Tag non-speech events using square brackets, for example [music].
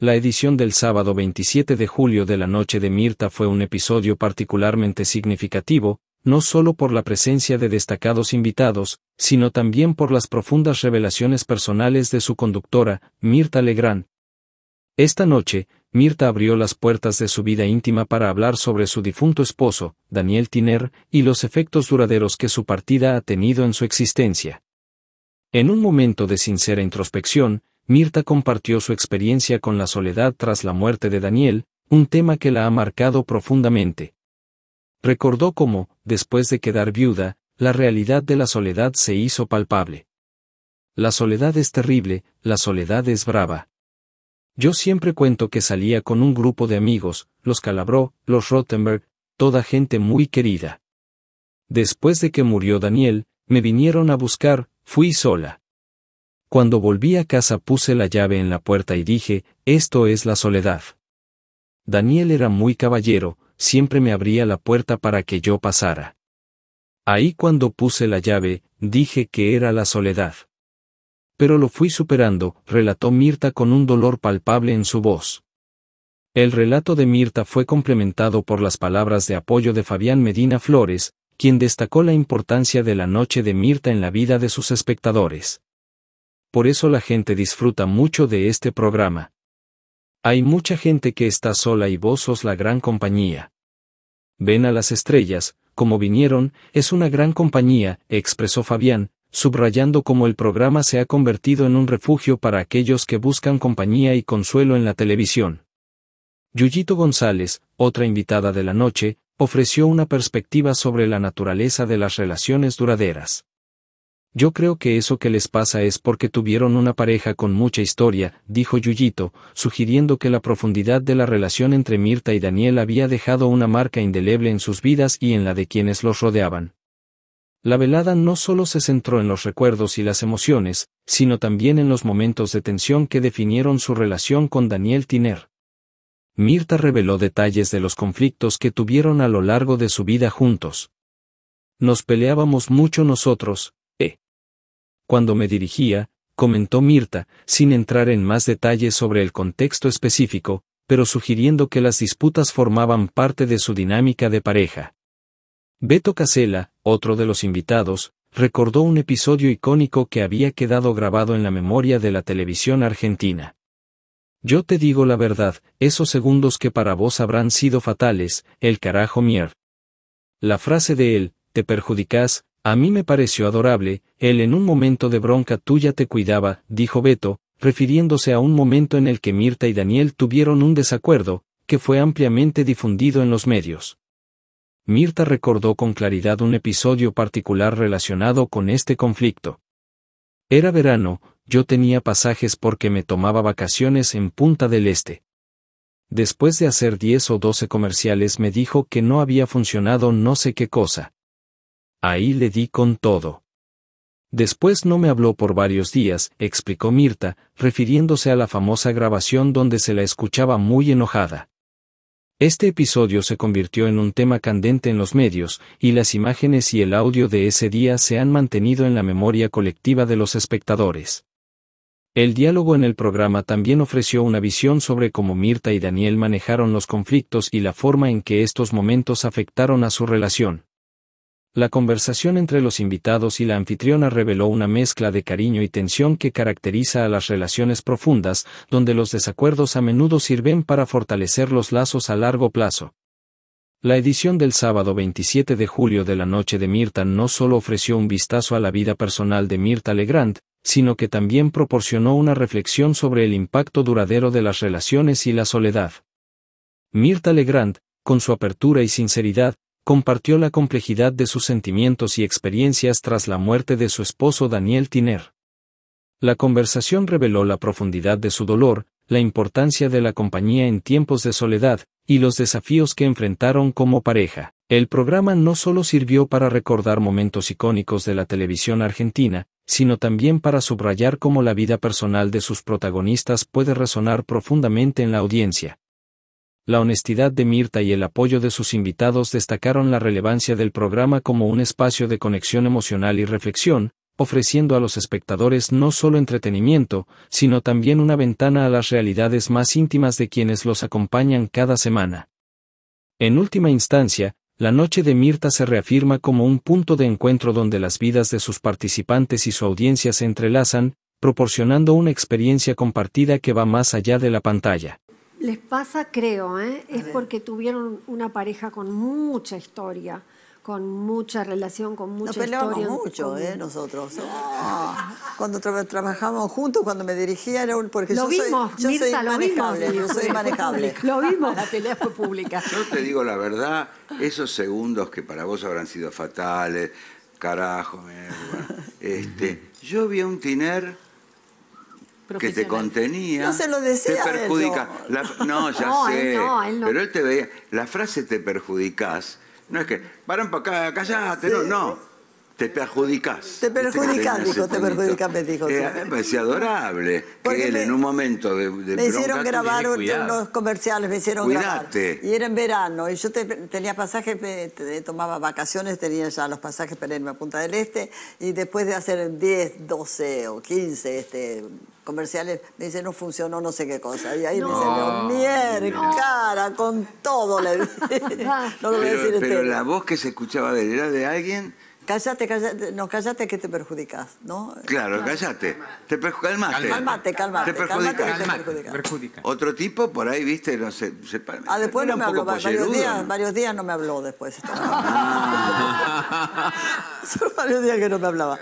La edición del sábado 27 de julio de la Noche de Mirta fue un episodio particularmente significativo, no solo por la presencia de destacados invitados, sino también por las profundas revelaciones personales de su conductora, Mirta Legrand. Esta noche, Mirta abrió las puertas de su vida íntima para hablar sobre su difunto esposo, Daniel Tiner, y los efectos duraderos que su partida ha tenido en su existencia. En un momento de sincera introspección, Mirta compartió su experiencia con la soledad tras la muerte de Daniel, un tema que la ha marcado profundamente. Recordó cómo, después de quedar viuda, la realidad de la soledad se hizo palpable. La soledad es terrible, la soledad es brava. Yo siempre cuento que salía con un grupo de amigos, los Calabró, los Rottenberg, toda gente muy querida. Después de que murió Daniel, me vinieron a buscar, fui sola. Cuando volví a casa puse la llave en la puerta y dije, esto es la soledad. Daniel era muy caballero, siempre me abría la puerta para que yo pasara. Ahí cuando puse la llave, dije que era la soledad. Pero lo fui superando, relató Mirta con un dolor palpable en su voz. El relato de Mirta fue complementado por las palabras de apoyo de Fabián Medina Flores, quien destacó la importancia de la noche de Mirta en la vida de sus espectadores por eso la gente disfruta mucho de este programa. Hay mucha gente que está sola y vos sos la gran compañía. Ven a las estrellas, como vinieron, es una gran compañía, expresó Fabián, subrayando cómo el programa se ha convertido en un refugio para aquellos que buscan compañía y consuelo en la televisión. Yuyito González, otra invitada de la noche, ofreció una perspectiva sobre la naturaleza de las relaciones duraderas. Yo creo que eso que les pasa es porque tuvieron una pareja con mucha historia, dijo Yuyito, sugiriendo que la profundidad de la relación entre Mirta y Daniel había dejado una marca indeleble en sus vidas y en la de quienes los rodeaban. La velada no solo se centró en los recuerdos y las emociones, sino también en los momentos de tensión que definieron su relación con Daniel Tiner. Mirta reveló detalles de los conflictos que tuvieron a lo largo de su vida juntos. Nos peleábamos mucho nosotros, cuando me dirigía, comentó Mirta, sin entrar en más detalles sobre el contexto específico, pero sugiriendo que las disputas formaban parte de su dinámica de pareja. Beto Casella, otro de los invitados, recordó un episodio icónico que había quedado grabado en la memoria de la televisión argentina. Yo te digo la verdad, esos segundos que para vos habrán sido fatales, el carajo mier. La frase de él, te perjudicás, a mí me pareció adorable, él en un momento de bronca tuya te cuidaba, dijo Beto, refiriéndose a un momento en el que Mirta y Daniel tuvieron un desacuerdo, que fue ampliamente difundido en los medios. Mirta recordó con claridad un episodio particular relacionado con este conflicto. Era verano, yo tenía pasajes porque me tomaba vacaciones en Punta del Este. Después de hacer diez o doce comerciales me dijo que no había funcionado no sé qué cosa. Ahí le di con todo. Después no me habló por varios días, explicó Mirta, refiriéndose a la famosa grabación donde se la escuchaba muy enojada. Este episodio se convirtió en un tema candente en los medios, y las imágenes y el audio de ese día se han mantenido en la memoria colectiva de los espectadores. El diálogo en el programa también ofreció una visión sobre cómo Mirta y Daniel manejaron los conflictos y la forma en que estos momentos afectaron a su relación. La conversación entre los invitados y la anfitriona reveló una mezcla de cariño y tensión que caracteriza a las relaciones profundas, donde los desacuerdos a menudo sirven para fortalecer los lazos a largo plazo. La edición del sábado 27 de julio de la noche de Mirta no solo ofreció un vistazo a la vida personal de Mirta Legrand, sino que también proporcionó una reflexión sobre el impacto duradero de las relaciones y la soledad. Mirta Legrand, con su apertura y sinceridad, compartió la complejidad de sus sentimientos y experiencias tras la muerte de su esposo Daniel Tiner. La conversación reveló la profundidad de su dolor, la importancia de la compañía en tiempos de soledad, y los desafíos que enfrentaron como pareja. El programa no solo sirvió para recordar momentos icónicos de la televisión argentina, sino también para subrayar cómo la vida personal de sus protagonistas puede resonar profundamente en la audiencia, la honestidad de Mirta y el apoyo de sus invitados destacaron la relevancia del programa como un espacio de conexión emocional y reflexión, ofreciendo a los espectadores no solo entretenimiento, sino también una ventana a las realidades más íntimas de quienes los acompañan cada semana. En última instancia, la noche de Mirta se reafirma como un punto de encuentro donde las vidas de sus participantes y su audiencia se entrelazan, proporcionando una experiencia compartida que va más allá de la pantalla. Les pasa, creo, ¿eh? es porque tuvieron una pareja con mucha historia, con mucha relación, con mucha Nos mucho, ¿eh? Nosotros. cuando trabajamos juntos, cuando me dirigía, era porque lo vimos, soy, lo vimos. yo soy [laughs] manejable. lo vimos. La pelea fue pública. Yo te digo la verdad, esos segundos que para vos habrán sido fatales, carajo, este, yo vi a un tiner que te contenía. Te perjudica. no, [laughs] ya sé. Pero él te veía. La frase te perjudicás. No es que, paran para acá, callate, no, no. Te perjudicas. Te perjudicas, dijo, te perjudicas, me dijo. Eh, me adorable. que él en un momento de, Me hicieron grabar unos comerciales, me hicieron grabar. Y era en verano, y yo tenía pasajes, me, tomaba vacaciones, tenía ya los pasajes para irme a Punta del Este, y después de hacer 10, 12 o 15 este, comerciales, me dice, no funcionó no sé qué cosa. Y ahí me dice, no, cara, con todo. Le... [laughs] [laughs] no lo voy a decir Pero la voz que se escuchaba de él era de alguien Cállate, cállate, no, cállate que te perjudicas, ¿no? Claro, cállate. Te calmate. Calmate, calmate. Te perjudicas. te perjudicas. Otro tipo por ahí, viste, no sé. Se, ah, después no me habló. varios, días, ¿no? varios días no me habló después. [laughs] [laughs] Son varios días que no me hablaba.